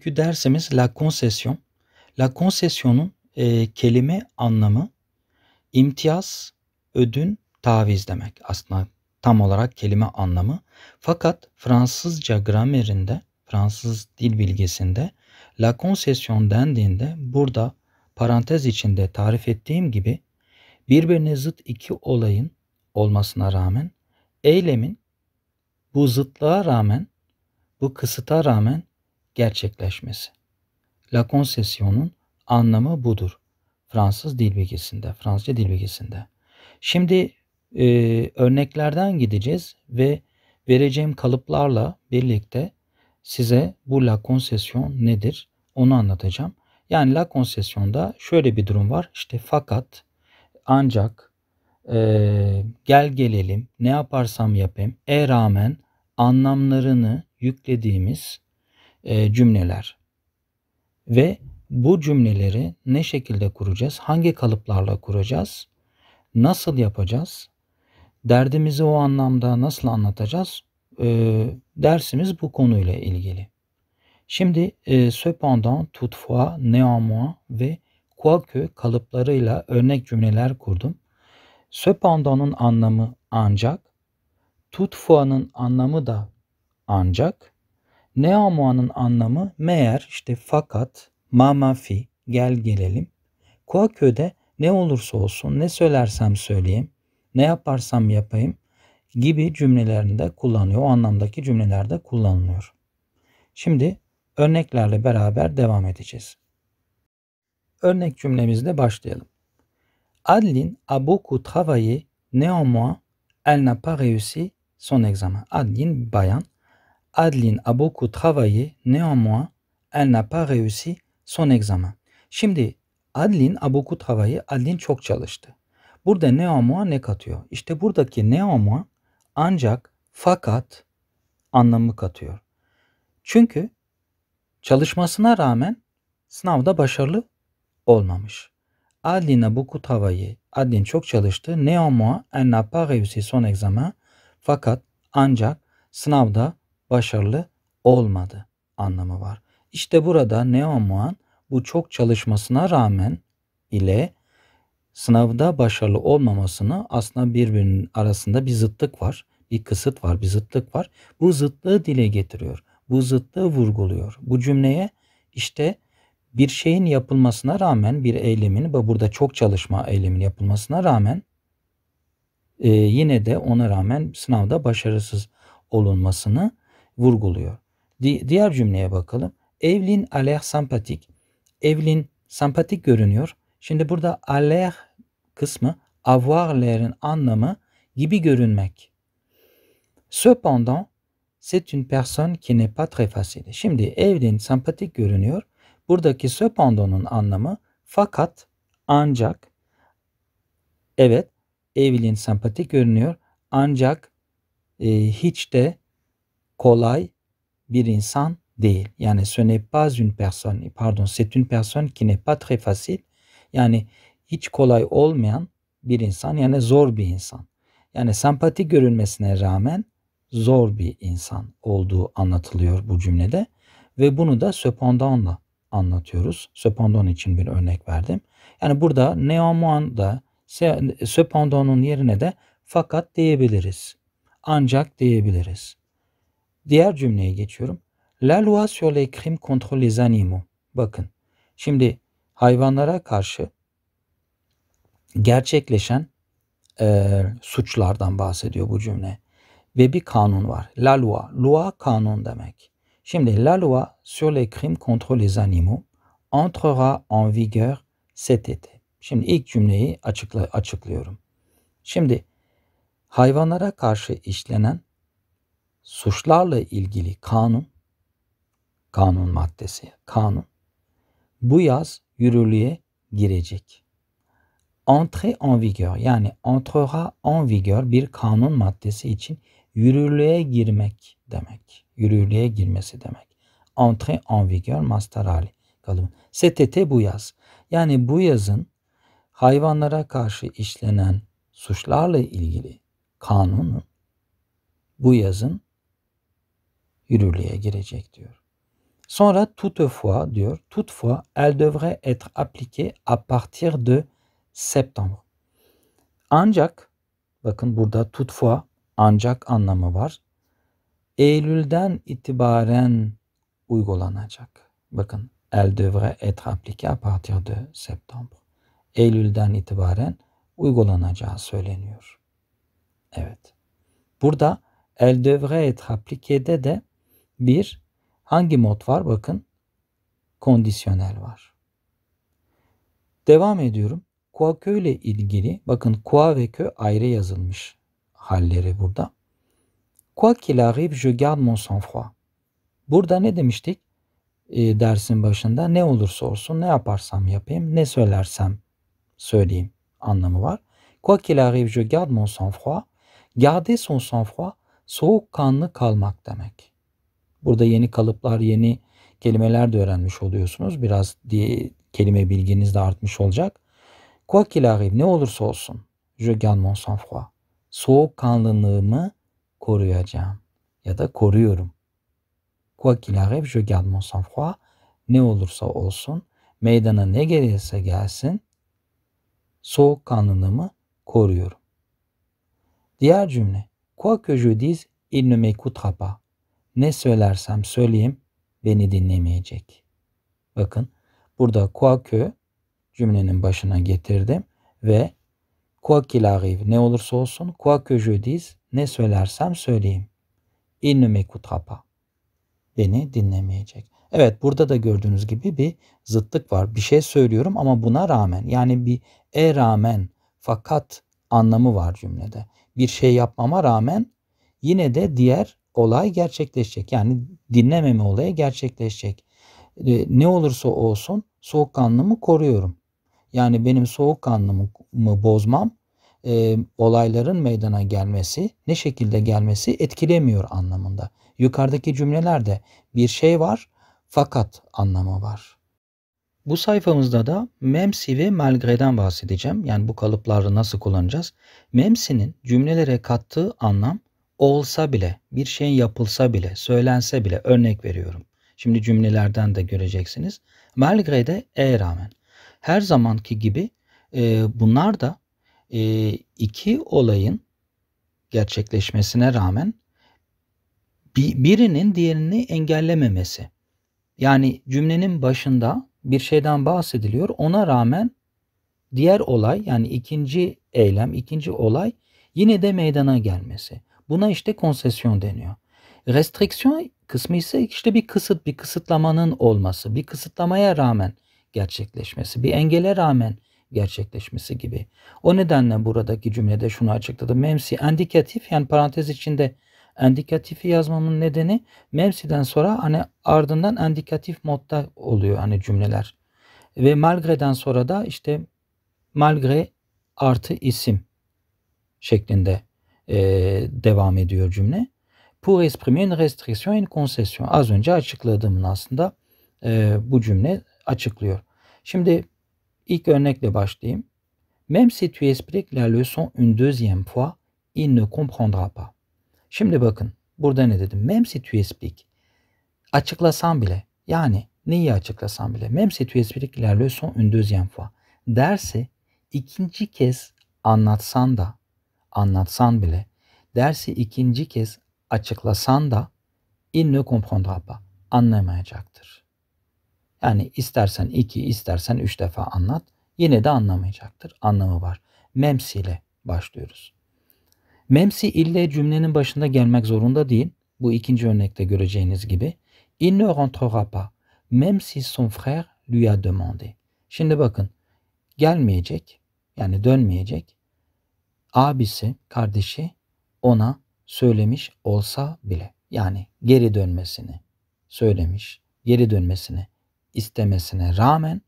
bugünkü dersimiz la concession. La concession'un e, kelime anlamı imtiyaz, ödün, taviz demek. Aslında tam olarak kelime anlamı. Fakat Fransızca gramerinde, Fransız dil bilgisinde la concession dendiğinde burada parantez içinde tarif ettiğim gibi birbirine zıt iki olayın olmasına rağmen eylemin bu zıtlığa rağmen bu kısıta rağmen gerçekleşmesi. La Concession'un anlamı budur. Fransız dil bilgisinde, Fransızca dil bilgisinde. Şimdi e, örneklerden gideceğiz ve vereceğim kalıplarla birlikte size bu la concession nedir onu anlatacağım. Yani la concessionda şöyle bir durum var. İşte fakat, ancak, e, gel gelelim, ne yaparsam yapayım, e rağmen anlamlarını yüklediğimiz e, cümleler. Ve bu cümleleri ne şekilde kuracağız? Hangi kalıplarla kuracağız? Nasıl yapacağız? Derdimizi o anlamda nasıl anlatacağız? E, dersimiz bu konuyla ilgili. Şimdi e, cependant, toutefois, néanmoins ve quoique kalıplarıyla örnek cümleler kurdum. Cependant'ın anlamı ancak, toutefois'ın anlamı da ancak, Neomua'nın anlamı meğer işte fakat, mamafi, gel gelelim. Kuaköde ne olursa olsun, ne söylersem söyleyeyim, ne yaparsam yapayım gibi cümlelerinde kullanıyor. O anlamdaki cümlelerde kullanılıyor. Şimdi örneklerle beraber devam edeceğiz. Örnek cümlemizle başlayalım. Adlin a beaucoup travaillé, néanmoins elle n'a pas réussi son examen. Adlin bayan Adeline a beaucoup travaillé, néanmoins, elle n'a pas réussi son examen. Şimdi Adeline a beaucoup travaillé, Adeline çok çalıştı. Burada néanmoins ne katıyor? İşte buradaki néanmoins ancak, fakat anlamı katıyor. Çünkü çalışmasına rağmen sınavda başarılı olmamış. Adeline beaucoup travaillé. Adeline çok çalıştı. Néanmoins, elle n'a pas réussi son examen. Fakat ancak sınavda başarılı olmadı anlamı var. İşte burada Neomuan bu çok çalışmasına rağmen ile sınavda başarılı olmamasını aslında birbirinin arasında bir zıtlık var. Bir kısıt var, bir zıtlık var. Bu zıtlığı dile getiriyor. Bu zıtlığı vurguluyor. Bu cümleye işte bir şeyin yapılmasına rağmen bir eylemin ve burada çok çalışma eylemin yapılmasına rağmen e, yine de ona rağmen sınavda başarısız olunmasını vurguluyor. Di diğer cümleye bakalım. Evlin aleh sempatik. Evlin sempatik görünüyor. Şimdi burada aleh kısmı avoirlerin anlamı gibi görünmek. Cependant, c'est une personne qui n'est pas très facile. Şimdi evlin sempatik görünüyor. Buradaki cependant'ın anlamı fakat, ancak, evet evlin sempatik görünüyor ancak e, hiç de kolay bir insan değil. Yani ce n'est pas une personne. Pardon, c'est une personne qui n'est pas très facile. Yani hiç kolay olmayan bir insan yani zor bir insan. Yani sempati görünmesine rağmen zor bir insan olduğu anlatılıyor bu cümlede ve bunu da cependant'la anlatıyoruz. Cependant için bir örnek verdim. Yani burada néanmoins da cependant'un yerine de fakat diyebiliriz. Ancak diyebiliriz. Diğer cümleye geçiyorum. La loi sur les crimes contre les animaux. Bakın. Şimdi hayvanlara karşı gerçekleşen e, suçlardan bahsediyor bu cümle. Ve bir kanun var. La loi. Loi kanun demek. Şimdi la loi sur les crimes contre les animaux entrera en vigueur cet été. Şimdi ilk cümleyi açıkla, açıklıyorum. Şimdi hayvanlara karşı işlenen suçlarla ilgili kanun, kanun maddesi, kanun bu yaz yürürlüğe girecek. Entrée en vigueur yani entrera en vigueur bir kanun maddesi için yürürlüğe girmek demek. Yürürlüğe girmesi demek. Entrée en vigueur mastarali kalıbı. STT bu yaz. Yani bu yazın hayvanlara karşı işlenen suçlarla ilgili kanunu bu yazın yürürlüğe girecek diyor. Sonra toutefois diyor, toutefois elle devrait être appliquée à partir de septembre. Ancak, bakın burada toutefois ancak anlamı var. Eylül'den itibaren uygulanacak. Bakın elle devrait être appliquée à partir de septembre. Eylül'den itibaren uygulanacağı söyleniyor. Evet. Burada elle devrait être appliqué'de de bir, hangi mod var? Bakın kondisyonel var. Devam ediyorum. Kuakö ile ilgili bakın kua ve kö ayrı yazılmış halleri burada. Quoi qu'il arrive je garde mon sang froid. Burada ne demiştik? E, dersin başında ne olursa olsun ne yaparsam yapayım ne söylersem söyleyeyim anlamı var. Quoi qu'il arrive je garde mon sang froid. Garder son sang froid soğukkanlı kalmak demek. Burada yeni kalıplar, yeni kelimeler de öğrenmiş oluyorsunuz. Biraz diye kelime bilginiz de artmış olacak. Quoi qu'il arrive ne olursa olsun. Je garde mon sang froid. Soğuk kanlılığımı koruyacağım ya da koruyorum. Quoi qu'il arrive je garde mon sang froid. Ne olursa olsun, meydana ne gelirse gelsin soğuk kanlılığımı koruyorum. Diğer cümle. Quoi que je dise, il ne m'écoutera pas. Ne söylersem söyleyeyim beni dinlemeyecek. Bakın burada kuakö cümlenin başına getirdim ve kuakil arrive ne olursa olsun kuakö je diz ne söylersem söyleyeyim. Il ne m'écoutera Beni dinlemeyecek. Evet burada da gördüğünüz gibi bir zıtlık var. Bir şey söylüyorum ama buna rağmen yani bir e rağmen fakat anlamı var cümlede. Bir şey yapmama rağmen yine de diğer olay gerçekleşecek. Yani dinlememe olayı gerçekleşecek. Ee, ne olursa olsun soğukkanlımı koruyorum. Yani benim soğukkanlımı bozmam e, olayların meydana gelmesi, ne şekilde gelmesi etkilemiyor anlamında. Yukarıdaki cümlelerde bir şey var fakat anlamı var. Bu sayfamızda da memsi ve malgre'den bahsedeceğim. Yani bu kalıpları nasıl kullanacağız? Memsi'nin cümlelere kattığı anlam olsa bile, bir şey yapılsa bile, söylense bile örnek veriyorum. Şimdi cümlelerden de göreceksiniz. Malgré de e rağmen. Her zamanki gibi e, bunlar da e, iki olayın gerçekleşmesine rağmen bir, birinin diğerini engellememesi. Yani cümlenin başında bir şeyden bahsediliyor. Ona rağmen diğer olay yani ikinci eylem, ikinci olay yine de meydana gelmesi. Buna işte konsesyon deniyor. Restriksiyon kısmı ise işte bir kısıt, bir kısıtlamanın olması, bir kısıtlamaya rağmen gerçekleşmesi, bir engele rağmen gerçekleşmesi gibi. O nedenle buradaki cümlede şunu açıkladım. Memsi endikatif yani parantez içinde endikatifi yazmamın nedeni memsiden sonra hani ardından endikatif modda oluyor hani cümleler. Ve malgre'den sonra da işte malgre artı isim şeklinde e, devam ediyor cümle. Pour exprimer une restriction une concession. Az önce açıkladığımın aslında e, bu cümle açıklıyor. Şimdi ilk örnekle başlayayım. Même si tu expliques la leçon une deuxième fois, il ne comprendra pas. Şimdi bakın burada ne dedim? Même si tu expliques. Açıklasan bile yani neyi açıklasan bile. Même si tu expliques la leçon une deuxième fois. Dersi ikinci kez anlatsan da anlatsan bile, dersi ikinci kez açıklasan da il ne comprendra pas, anlamayacaktır. Yani istersen iki, istersen üç defa anlat, yine de anlamayacaktır. Anlamı var. Memsi ile başlıyoruz. Memsi ille cümlenin başında gelmek zorunda değil. Bu ikinci örnekte göreceğiniz gibi. Il ne rentrera pas, même si son frère lui a demandé. Şimdi bakın, gelmeyecek, yani dönmeyecek abisi, kardeşi ona söylemiş olsa bile yani geri dönmesini söylemiş, geri dönmesini istemesine rağmen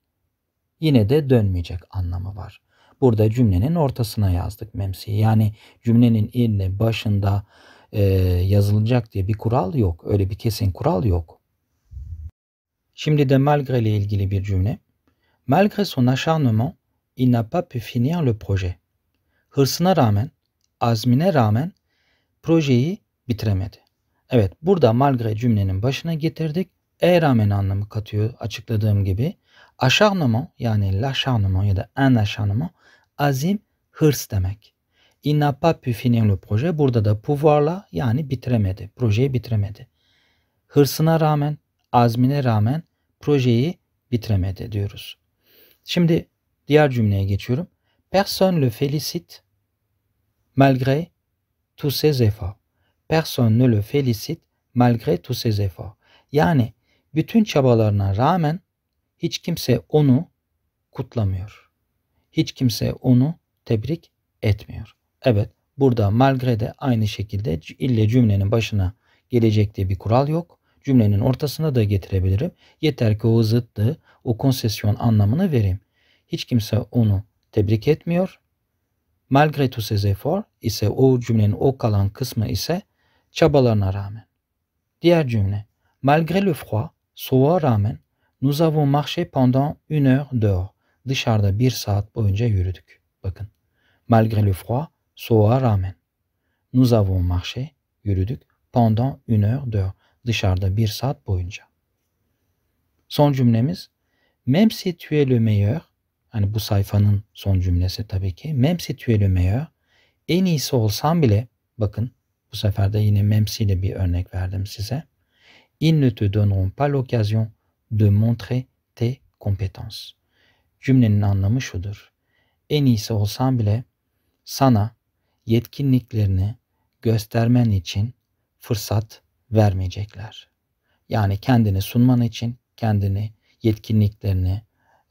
yine de dönmeyecek anlamı var. Burada cümlenin ortasına yazdık memsiyi. Yani cümlenin iline başında e, yazılacak diye bir kural yok. Öyle bir kesin kural yok. Şimdi de malgré ile ilgili bir cümle. Malgré son acharnement, il n'a pas pu finir le projet hırsına rağmen, azmine rağmen projeyi bitiremedi. Evet burada malgré cümlenin başına getirdik. E rağmen anlamı katıyor açıkladığım gibi. Acharnement yani l'acharnement ya da un acharnement azim hırs demek. Il n'a pas pu finir le projet. Burada da pouvoirla yani bitiremedi. Projeyi bitiremedi. Hırsına rağmen, azmine rağmen projeyi bitiremedi diyoruz. Şimdi diğer cümleye geçiyorum. Personne le félicite malgré tous ses efforts. Personne ne le félicite malgré tous ses efforts. Yani bütün çabalarına rağmen hiç kimse onu kutlamıyor. Hiç kimse onu tebrik etmiyor. Evet burada malgré de aynı şekilde ille cümlenin başına gelecek diye bir kural yok. Cümlenin ortasına da getirebilirim. Yeter ki o zıttı, o konsesyon anlamını vereyim. Hiç kimse onu tebrik etmiyor. Malgré tous ces efforts ise o cümlenin o kalan kısmı ise çabalarına rağmen. Diğer cümle. Malgré le froid, soğuğa rağmen nous avons marché pendant une heure dehors. Dışarıda bir saat boyunca yürüdük. Bakın. Malgré le froid, soğuğa rağmen. Nous avons marché, yürüdük. Pendant une heure dehors. Dışarıda bir saat boyunca. Son cümlemiz. Même si tu es le meilleur, Hani bu sayfanın son cümlesi tabii ki. Memsi tüyelü meyo. En iyisi olsam bile bakın bu sefer de yine memsi bir örnek verdim size. Ils ne te donneront pas l'occasion de montrer tes compétences. Cümlenin anlamı şudur. En iyisi olsam bile sana yetkinliklerini göstermen için fırsat vermeyecekler. Yani kendini sunman için, kendini, yetkinliklerini,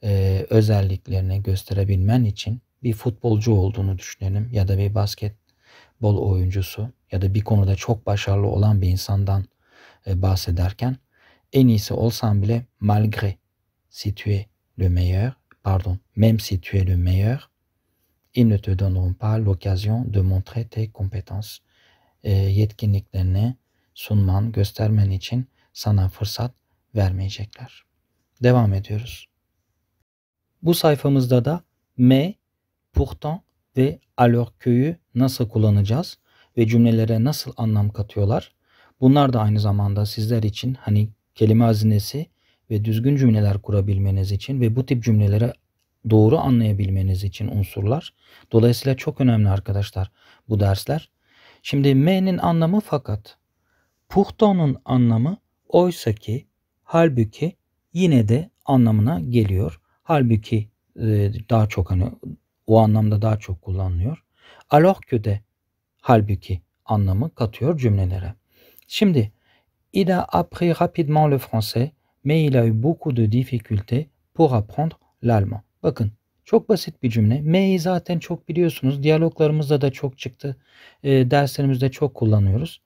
e, özelliklerini gösterebilmen için bir futbolcu olduğunu düşünelim ya da bir basketbol oyuncusu ya da bir konuda çok başarılı olan bir insandan e, bahsederken en iyisi olsan bile malgré si tu le meilleur pardon même si tu es le meilleur ils ne te donneront pas l'occasion de montrer tes compétences e, yetkinliklerini sunman göstermen için sana fırsat vermeyecekler. Devam ediyoruz. Bu sayfamızda da me, pourtant ve alors köyü nasıl kullanacağız ve cümlelere nasıl anlam katıyorlar. Bunlar da aynı zamanda sizler için hani kelime hazinesi ve düzgün cümleler kurabilmeniz için ve bu tip cümlelere doğru anlayabilmeniz için unsurlar. Dolayısıyla çok önemli arkadaşlar bu dersler. Şimdi me'nin anlamı fakat. Puhton'un anlamı oysa ki, halbuki, yine de anlamına geliyor. Halbuki e, daha çok hani o anlamda daha çok kullanılıyor. Alors que de halbuki anlamı katıyor cümlelere. Şimdi il a appris rapidement le français mais il a eu beaucoup de difficultés pour apprendre l'allemand. Bakın çok basit bir cümle. M'yi zaten çok biliyorsunuz. Diyaloglarımızda da çok çıktı. E, derslerimizde çok kullanıyoruz.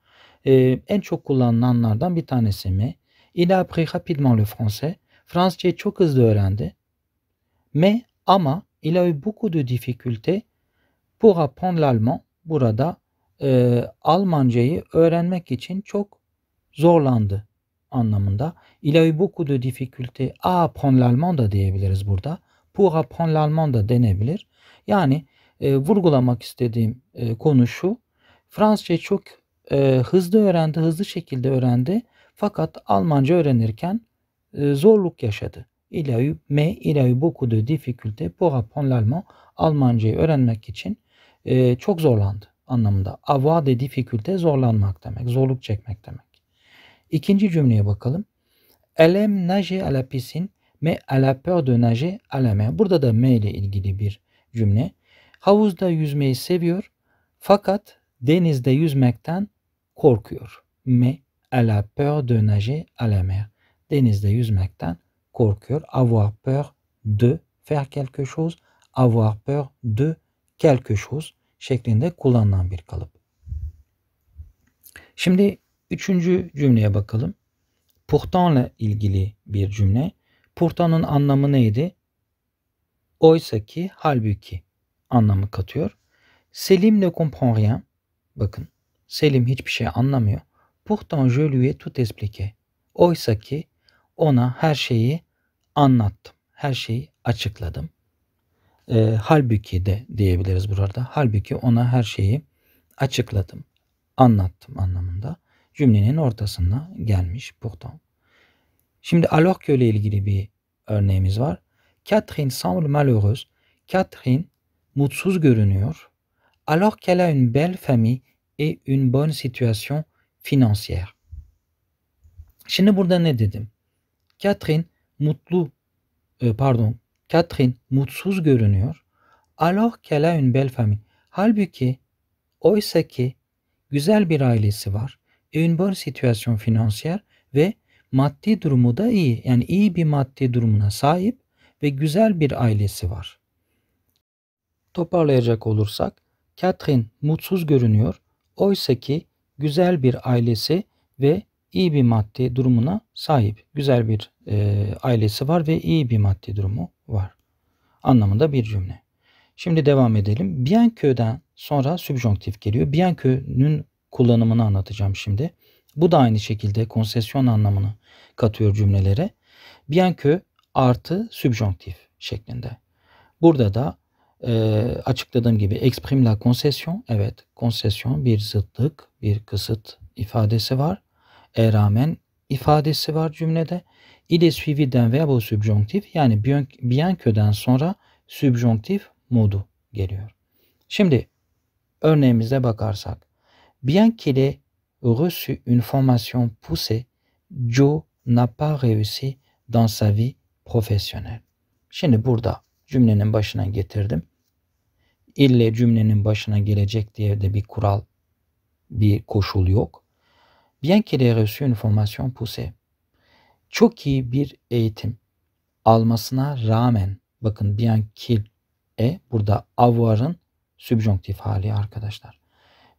E, en çok kullanılanlardan bir tanesi M. Il a appris rapidement le français. Fransızcayı çok hızlı öğrendi. Mais ama il a eu beaucoup de difficultés pour apprendre l'allemand. Burada e, Almancayı öğrenmek için çok zorlandı anlamında. Il a eu beaucoup de difficultés à apprendre l'allemand da diyebiliriz burada. Pour apprendre l'allemand da denebilir. Yani e, vurgulamak istediğim e, konu şu. Fransızca çok e, hızlı öğrendi, hızlı şekilde öğrendi. Fakat Almanca öğrenirken e, zorluk yaşadı. Il a eu, mais il a eu beaucoup de difficultés pour apprendre l'allemand. Almancayı öğrenmek için e, çok zorlandı anlamında. Avoir de difficulté zorlanmak demek, zorluk çekmek demek. İkinci cümleye bakalım. Elle aime nager à la piscine, mais elle a peur de nager à la mer. Burada da me ile ilgili bir cümle. Havuzda yüzmeyi seviyor fakat denizde yüzmekten korkuyor. Me elle a peur de nager à la mer. Denizde yüzmekten korkuyor. Avoir peur de faire quelque chose. Avoir peur de quelque chose şeklinde kullanılan bir kalıp. Şimdi üçüncü cümleye bakalım. Pourtant'la ilgili bir cümle. Pourtant'ın anlamı neydi? Oysa ki, halbuki anlamı katıyor. Selim ne comprend rien. Bakın, Selim hiçbir şey anlamıyor. Pourtant je lui ai tout expliqué. Oysa ki ona her şeyi anlattım. Her şeyi açıkladım. E, halbuki de diyebiliriz burada. Halbuki ona her şeyi açıkladım. Anlattım anlamında. Cümlenin ortasında gelmiş pourtant. Şimdi alors ile ilgili bir örneğimiz var. Catherine semble malheureuse. Catherine mutsuz görünüyor. Alors qu'elle a une belle famille et une bonne situation financière. Şimdi burada ne dedim? Catherine mutlu e, pardon Catherine mutsuz görünüyor. Alors qu'elle a Halbuki oysa ki güzel bir ailesi var. Et une bonne situation financière ve maddi durumu da iyi. Yani iyi bir maddi durumuna sahip ve güzel bir ailesi var. Toparlayacak olursak Catherine mutsuz görünüyor. Oysa ki güzel bir ailesi ve iyi bir maddi durumuna sahip. Güzel bir e, ailesi var ve iyi bir maddi durumu var. Anlamında bir cümle. Şimdi devam edelim. Bienköy'den sonra subjonktif geliyor. Bienköy'nün kullanımını anlatacağım şimdi. Bu da aynı şekilde konsesyon anlamını katıyor cümlelere. Bienkö artı subjonktif şeklinde. Burada da e, açıkladığım gibi exprime la concession. Evet konsesyon bir zıtlık, bir kısıt ifadesi var e rağmen ifadesi var cümlede. İle suivi'den veya bu sübjonktif yani biankö'den sonra sübjonktif modu geliyor. Şimdi örneğimize bakarsak. Bien qu'il ait reçu une formation poussée, Joe n'a pas réussi dans sa vie professionnelle. Şimdi burada cümlenin başına getirdim. İlle cümlenin başına gelecek diye de bir kural, bir koşul yok bien qu'il ait reçu une formation poussée, çok iyi bir eğitim almasına rağmen bakın bien qu'il e burada avoir'ın subjonktif hali arkadaşlar.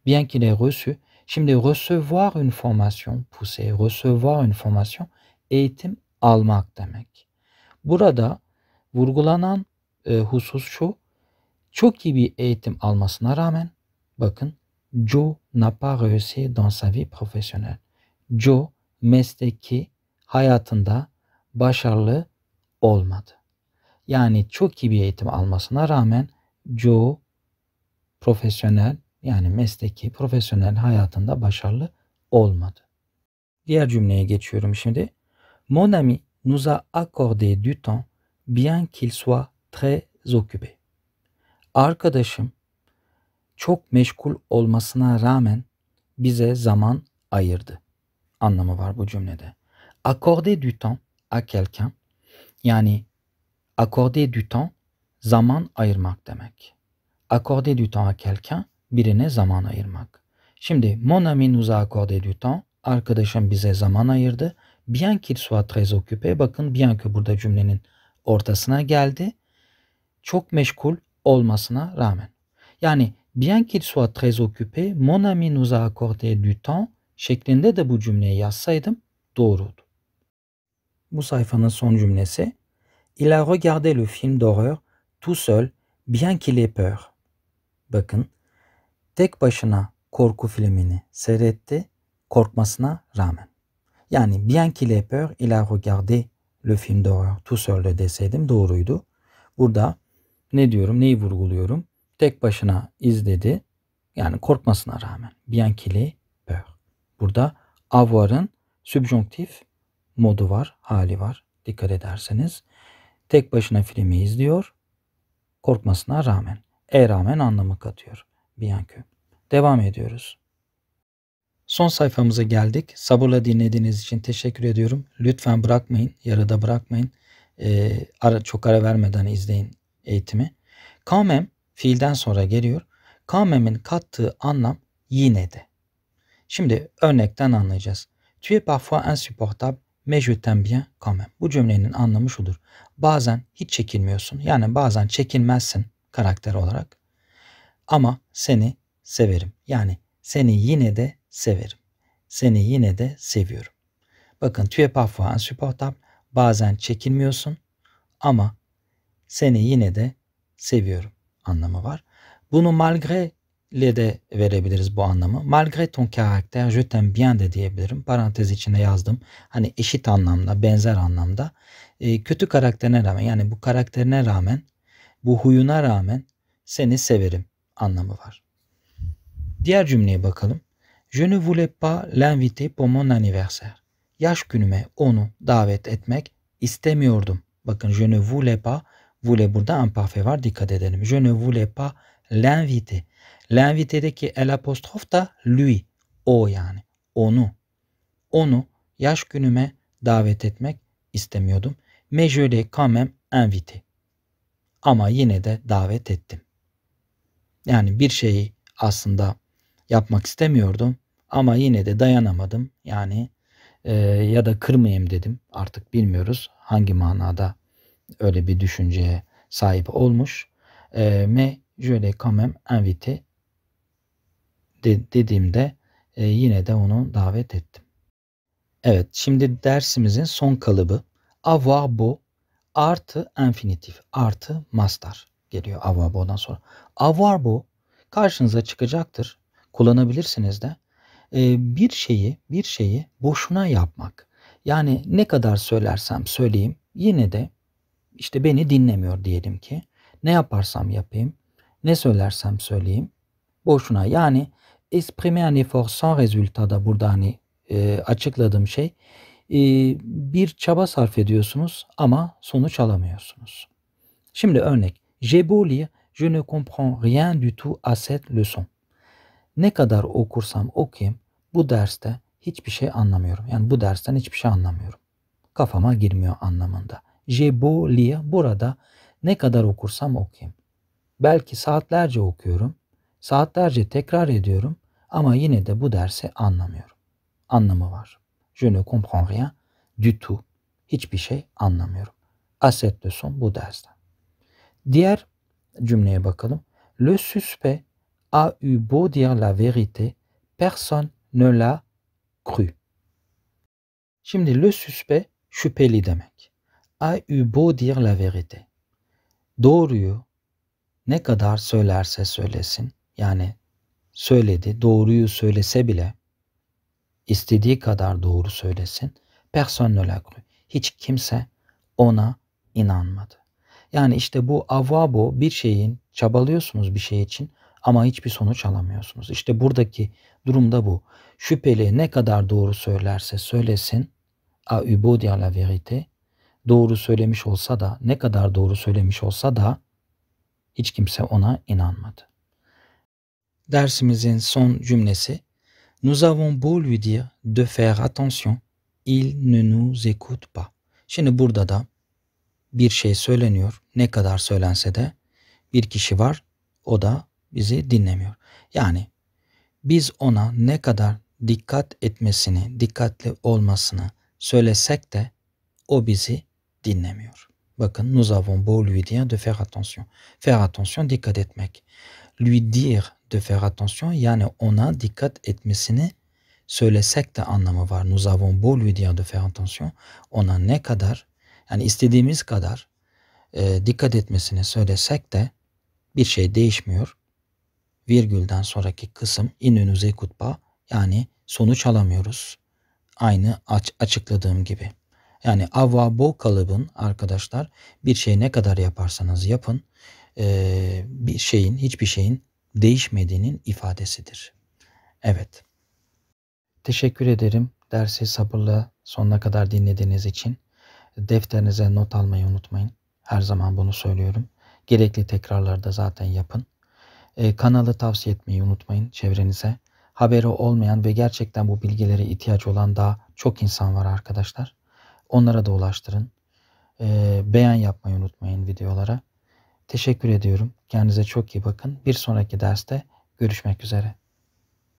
Bien qu'il ait reçu şimdi recevoir une formation poussée recevoir une formation eğitim almak demek. Burada vurgulanan e, husus şu çok iyi bir eğitim almasına rağmen bakın Joe n'a pas réussi dans sa vie professionnelle. Joe mesleki hayatında başarılı olmadı. Yani çok iyi bir eğitim almasına rağmen Joe profesyonel yani mesleki profesyonel hayatında başarılı olmadı. Diğer cümleye geçiyorum şimdi. Mon ami nous a accordé du temps bien qu'il soit très occupé. Arkadaşım çok meşgul olmasına rağmen bize zaman ayırdı. Anlamı var bu cümlede. Accorder du temps à quelqu'un yani accorder du temps zaman ayırmak demek. Accorder du temps à quelqu'un birine zaman ayırmak. Şimdi mon ami nous a accordé du temps arkadaşım bize zaman ayırdı. Bien qu'il soit très occupé bakın bien que burada cümlenin ortasına geldi. Çok meşgul olmasına rağmen. Yani Bien qu'il soit très occupé, mon ami nous a accordé du temps şeklinde de bu cümleyi yazsaydım doğruydu. Bu sayfanın son cümlesi Il a regardé le film d'horreur tout seul bien qu'il ait peur. Bakın, tek başına korku filmini seyretti korkmasına rağmen. Yani bien qu'il ait peur, il a regardé le film d'horreur tout seul deseydim doğruydu. Burada ne diyorum, neyi vurguluyorum? tek başına izledi. Yani korkmasına rağmen. Bien qu'il peur. Burada avoir'ın subjonktif modu var, hali var. Dikkat ederseniz. Tek başına filmi izliyor. Korkmasına rağmen. E rağmen anlamı katıyor. Bien que. Devam ediyoruz. Son sayfamıza geldik. Sabırla dinlediğiniz için teşekkür ediyorum. Lütfen bırakmayın, yarıda bırakmayın. E, ara, çok ara vermeden izleyin eğitimi. Quand même, fiilden sonra geliyor. Kamemin kattığı anlam yine de. Şimdi örnekten anlayacağız. Tu es parfois insupportable mais je t'aime bien quand même. Bu cümlenin anlamı şudur. Bazen hiç çekinmiyorsun. Yani bazen çekinmezsin karakter olarak. Ama seni severim. Yani seni yine de severim. Seni yine de seviyorum. Bakın tu es parfois insupportable. Bazen çekinmiyorsun ama seni yine de seviyorum anlamı var. Bunu malgré ile de verebiliriz bu anlamı. Malgré ton caractère je t'aime bien de diyebilirim. Parantez içinde yazdım. Hani eşit anlamda, benzer anlamda. E, kötü karakterine rağmen yani bu karakterine rağmen, bu huyuna rağmen seni severim anlamı var. Diğer cümleye bakalım. Je ne voulais pas l'inviter pour mon anniversaire. Yaş günüme onu davet etmek istemiyordum. Bakın je ne voulais pas voulez burada imparfait var dikkat edelim. Je ne voulais pas l'inviter. L'invite'deki el apostrof da lui. O yani. Onu. Onu yaş günüme davet etmek istemiyordum. Mais je l'ai quand même invité. Ama yine de davet ettim. Yani bir şeyi aslında yapmak istemiyordum ama yine de dayanamadım. Yani e, ya da kırmayayım dedim. Artık bilmiyoruz hangi manada öyle bir düşünceye sahip olmuş. E, me mais je l'ai quand même invité dediğimde e, yine de onu davet ettim. Evet şimdi dersimizin son kalıbı avoir beau artı infinitif artı mastar geliyor avoir beau'dan sonra. Avoir beau karşınıza çıkacaktır. Kullanabilirsiniz de. E, bir şeyi bir şeyi boşuna yapmak. Yani ne kadar söylersem söyleyeyim yine de işte beni dinlemiyor diyelim ki. Ne yaparsam yapayım, ne söylersem söyleyeyim boşuna. Yani esprime un effort sans résultat da burada hani e, açıkladığım şey e, bir çaba sarf ediyorsunuz ama sonuç alamıyorsunuz. Şimdi örnek. J'ai beau lire, je ne comprends rien du tout à cette leçon. Ne kadar okursam okuyayım bu derste hiçbir şey anlamıyorum. Yani bu dersten hiçbir şey anlamıyorum. Kafama girmiyor anlamında. Jeboli'ye burada ne kadar okursam okuyayım. Belki saatlerce okuyorum, saatlerce tekrar ediyorum ama yine de bu dersi anlamıyorum. Anlamı var. Je ne comprends rien du tout. Hiçbir şey anlamıyorum. Asset de son bu dersten. Diğer cümleye bakalım. Le suspect a eu beau dire la vérité, personne ne l'a cru. Şimdi le suspect şüpheli demek. A eu beau dire la vérité. Doğruyu ne kadar söylerse söylesin, yani söyledi, doğruyu söylese bile, istediği kadar doğru söylesin, personne ne l'a cru. Hiç kimse ona inanmadı. Yani işte bu avabo bir şeyin, çabalıyorsunuz bir şey için ama hiçbir sonuç alamıyorsunuz. İşte buradaki durumda bu. Şüpheli ne kadar doğru söylerse söylesin, a ubo dire la vérité, doğru söylemiş olsa da, ne kadar doğru söylemiş olsa da hiç kimse ona inanmadı. Dersimizin son cümlesi Nous avons beau lui dire de faire attention, il ne nous écoute pas. Şimdi burada da bir şey söyleniyor. Ne kadar söylense de bir kişi var. O da bizi dinlemiyor. Yani biz ona ne kadar dikkat etmesini, dikkatli olmasını söylesek de o bizi dinlemiyor. Bakın nous avons beau lui dire de faire attention. Faire attention dikkat etmek. Lui dire de faire attention yani ona dikkat etmesini söylesek de anlamı var. Nous avons beau lui dire de faire attention. Ona ne kadar yani istediğimiz kadar e, dikkat etmesini söylesek de bir şey değişmiyor. Virgülden sonraki kısım inönüze kutba yani sonuç alamıyoruz. Aynı aç açıkladığım gibi. Yani avabo kalıbın arkadaşlar bir şey ne kadar yaparsanız yapın bir şeyin hiçbir şeyin değişmediğinin ifadesidir. Evet. Teşekkür ederim dersi sabırla sonuna kadar dinlediğiniz için. Defterinize not almayı unutmayın. Her zaman bunu söylüyorum. Gerekli tekrarları da zaten yapın. kanalı tavsiye etmeyi unutmayın çevrenize. Haberi olmayan ve gerçekten bu bilgilere ihtiyaç olan daha çok insan var arkadaşlar. Onlara da ulaştırın. E, beğen yapmayı unutmayın videolara. Teşekkür ediyorum. Kendinize çok iyi bakın. Bir sonraki derste görüşmek üzere.